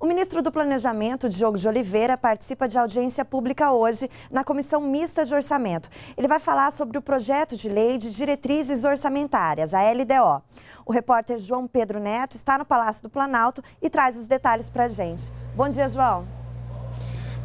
O ministro do Planejamento, Diogo de Oliveira, participa de audiência pública hoje na Comissão Mista de Orçamento. Ele vai falar sobre o projeto de lei de diretrizes orçamentárias, a LDO. O repórter João Pedro Neto está no Palácio do Planalto e traz os detalhes para a gente. Bom dia, João.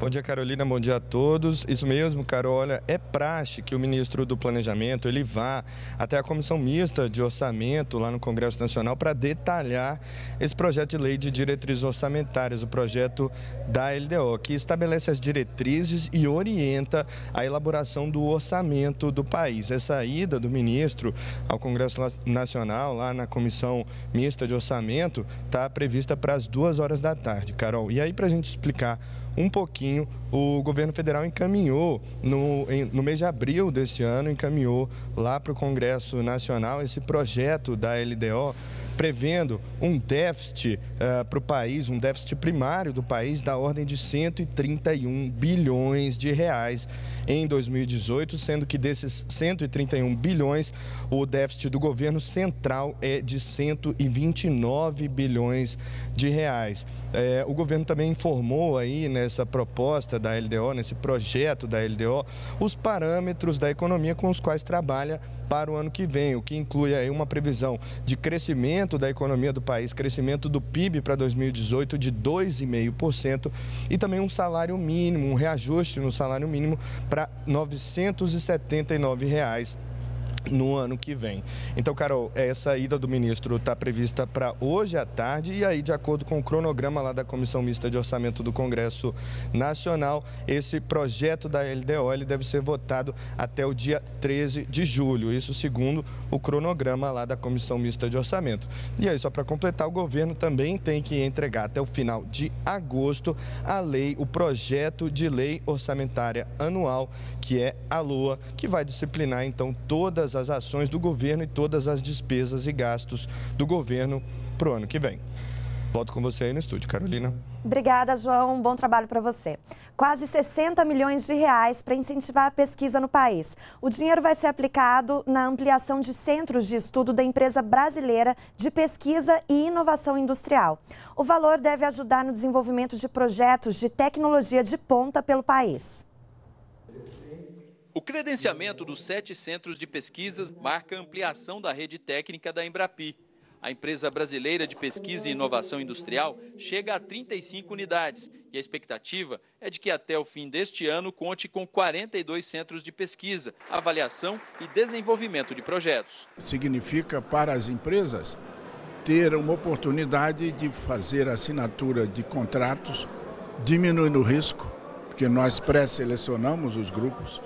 Bom dia, Carolina. Bom dia a todos. Isso mesmo, Carol. Olha, É praxe que o ministro do Planejamento ele vá até a comissão mista de orçamento lá no Congresso Nacional para detalhar esse projeto de lei de diretrizes orçamentárias, o projeto da LDO, que estabelece as diretrizes e orienta a elaboração do orçamento do país. Essa ida do ministro ao Congresso Nacional, lá na comissão mista de orçamento, está prevista para as duas horas da tarde, Carol. E aí, para a gente explicar um pouquinho, o governo federal encaminhou, no, no mês de abril desse ano, encaminhou lá para o Congresso Nacional esse projeto da LDO prevendo um déficit uh, eh, para o país, um déficit primário do país da ordem de 131 bilhões de reais em 2018, sendo que desses 131 bilhões, o déficit do governo central é de 129 bilhões de reais. É, o governo também informou aí nessa proposta da LDO, nesse projeto da LDO, os parâmetros da economia com os quais trabalha para o ano que vem, o que inclui aí uma previsão de crescimento da economia do país, crescimento do PIB para 2018 de 2,5% e também um salário mínimo, um reajuste no salário mínimo para R$ 979. Reais no ano que vem. Então, Carol, essa ida do ministro está prevista para hoje à tarde e aí, de acordo com o cronograma lá da Comissão Mista de Orçamento do Congresso Nacional, esse projeto da LDO deve ser votado até o dia 13 de julho, isso segundo o cronograma lá da Comissão Mista de Orçamento. E aí, só para completar, o governo também tem que entregar até o final de agosto a lei, o projeto de lei orçamentária anual, que é a LOA, que vai disciplinar então todas as as ações do governo e todas as despesas e gastos do governo para o ano que vem. Volto com você aí no estúdio, Carolina. Obrigada, João. bom trabalho para você. Quase 60 milhões de reais para incentivar a pesquisa no país. O dinheiro vai ser aplicado na ampliação de centros de estudo da empresa brasileira de pesquisa e inovação industrial. O valor deve ajudar no desenvolvimento de projetos de tecnologia de ponta pelo país credenciamento dos sete centros de pesquisas marca a ampliação da rede técnica da Embrapi. A empresa brasileira de pesquisa e inovação industrial chega a 35 unidades e a expectativa é de que até o fim deste ano conte com 42 centros de pesquisa, avaliação e desenvolvimento de projetos. Significa para as empresas ter uma oportunidade de fazer assinatura de contratos, diminuindo o risco, porque nós pré-selecionamos os grupos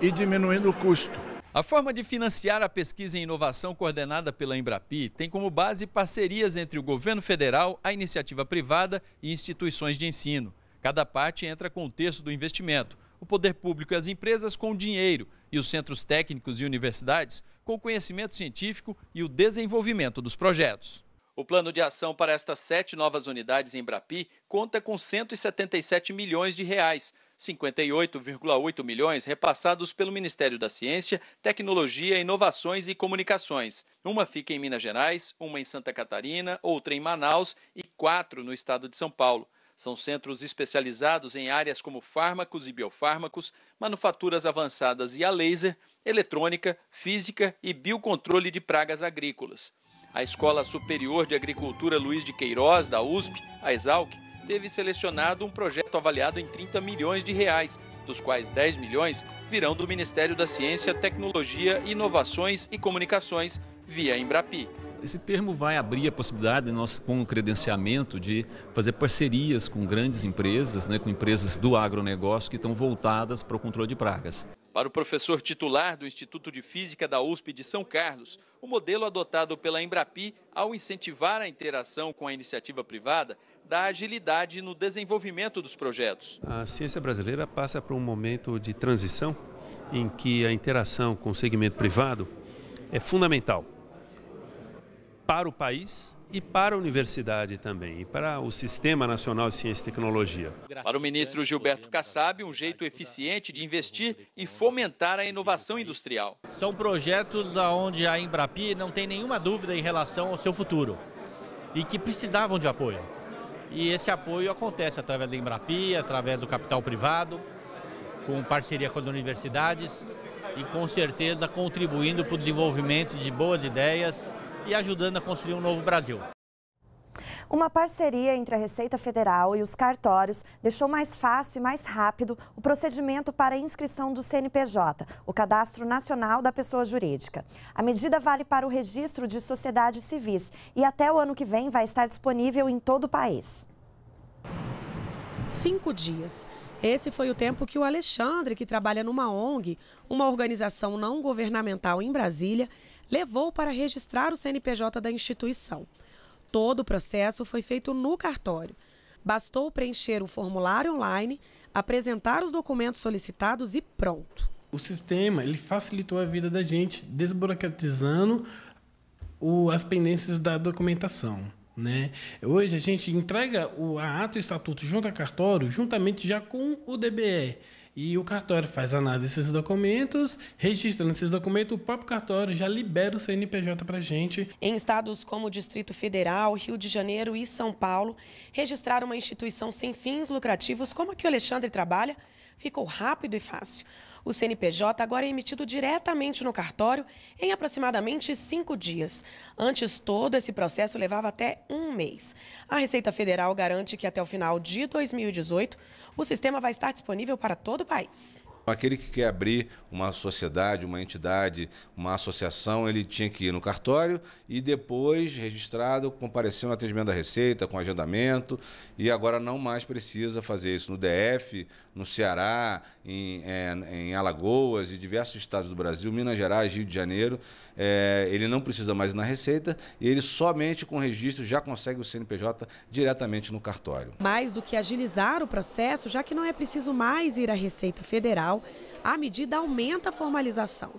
e diminuindo o custo. A forma de financiar a pesquisa e inovação coordenada pela Embrapi tem como base parcerias entre o governo federal, a iniciativa privada e instituições de ensino. Cada parte entra com o terço do investimento, o poder público e as empresas com o dinheiro e os centros técnicos e universidades com o conhecimento científico e o desenvolvimento dos projetos. O plano de ação para estas sete novas unidades em Embrapi conta com 177 milhões de reais, 58,8 milhões repassados pelo Ministério da Ciência, Tecnologia, Inovações e Comunicações. Uma fica em Minas Gerais, uma em Santa Catarina, outra em Manaus e quatro no estado de São Paulo. São centros especializados em áreas como fármacos e biofármacos, manufaturas avançadas e a laser, eletrônica, física e biocontrole de pragas agrícolas. A Escola Superior de Agricultura Luiz de Queiroz, da USP, a ESALC, teve selecionado um projeto avaliado em 30 milhões de reais, dos quais 10 milhões virão do Ministério da Ciência, Tecnologia, Inovações e Comunicações, via Embrapi. Esse termo vai abrir a possibilidade, nós, com o credenciamento, de fazer parcerias com grandes empresas, né, com empresas do agronegócio que estão voltadas para o controle de pragas. Para o professor titular do Instituto de Física da USP de São Carlos, o modelo adotado pela Embrapi ao incentivar a interação com a iniciativa privada da agilidade no desenvolvimento dos projetos. A ciência brasileira passa por um momento de transição em que a interação com o segmento privado é fundamental para o país e para a universidade também, e para o Sistema Nacional de Ciência e Tecnologia. Para o ministro Gilberto Kassab, um jeito eficiente de investir e fomentar a inovação industrial. São projetos onde a Embrapi não tem nenhuma dúvida em relação ao seu futuro e que precisavam de apoio. E esse apoio acontece através da Embrapa, através do capital privado, com parceria com as universidades e com certeza contribuindo para o desenvolvimento de boas ideias e ajudando a construir um novo Brasil. Uma parceria entre a Receita Federal e os cartórios deixou mais fácil e mais rápido o procedimento para a inscrição do CNPJ, o Cadastro Nacional da Pessoa Jurídica. A medida vale para o registro de sociedades civis e até o ano que vem vai estar disponível em todo o país. Cinco dias. Esse foi o tempo que o Alexandre, que trabalha numa ONG, uma organização não governamental em Brasília, levou para registrar o CNPJ da instituição. Todo o processo foi feito no cartório. Bastou preencher o formulário online, apresentar os documentos solicitados e pronto. O sistema ele facilitou a vida da gente, desburocratizando o, as pendências da documentação. Né? Hoje a gente entrega o ato e estatuto junto a cartório, juntamente já com o DBE. E o cartório faz análise desses documentos, registrando esses documentos, o próprio cartório já libera o CNPJ para gente. Em estados como o Distrito Federal, Rio de Janeiro e São Paulo, registrar uma instituição sem fins lucrativos, como a que o Alexandre trabalha, ficou rápido e fácil. O CNPJ agora é emitido diretamente no cartório em aproximadamente cinco dias. Antes, todo esse processo levava até um mês. A Receita Federal garante que até o final de 2018 o sistema vai estar disponível para todo o país. Aquele que quer abrir uma sociedade, uma entidade, uma associação, ele tinha que ir no cartório e depois, registrado, comparecer no atendimento da Receita, com agendamento, e agora não mais precisa fazer isso no DF, no Ceará, em, é, em Alagoas e diversos estados do Brasil, Minas Gerais, Rio de Janeiro. É, ele não precisa mais ir na Receita e ele somente com registro já consegue o CNPJ diretamente no cartório. Mais do que agilizar o processo, já que não é preciso mais ir à Receita Federal Federal, a medida aumenta a formalização.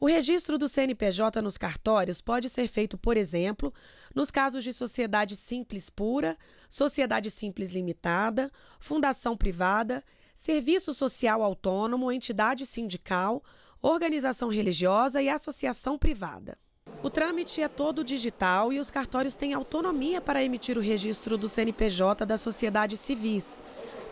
O registro do CNPJ nos cartórios pode ser feito, por exemplo, nos casos de sociedade simples pura, sociedade simples limitada, fundação privada, serviço social autônomo, entidade sindical, organização religiosa e associação privada. O trâmite é todo digital e os cartórios têm autonomia para emitir o registro do CNPJ das sociedades civis.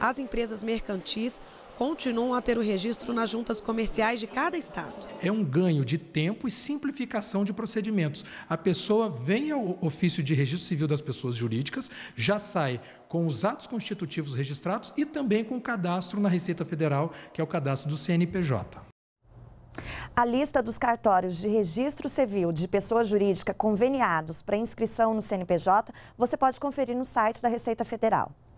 As empresas mercantis continuam a ter o registro nas juntas comerciais de cada estado. É um ganho de tempo e simplificação de procedimentos. A pessoa vem ao ofício de registro civil das pessoas jurídicas, já sai com os atos constitutivos registrados e também com o cadastro na Receita Federal, que é o cadastro do CNPJ. A lista dos cartórios de registro civil de pessoa jurídica conveniados para inscrição no CNPJ você pode conferir no site da Receita Federal.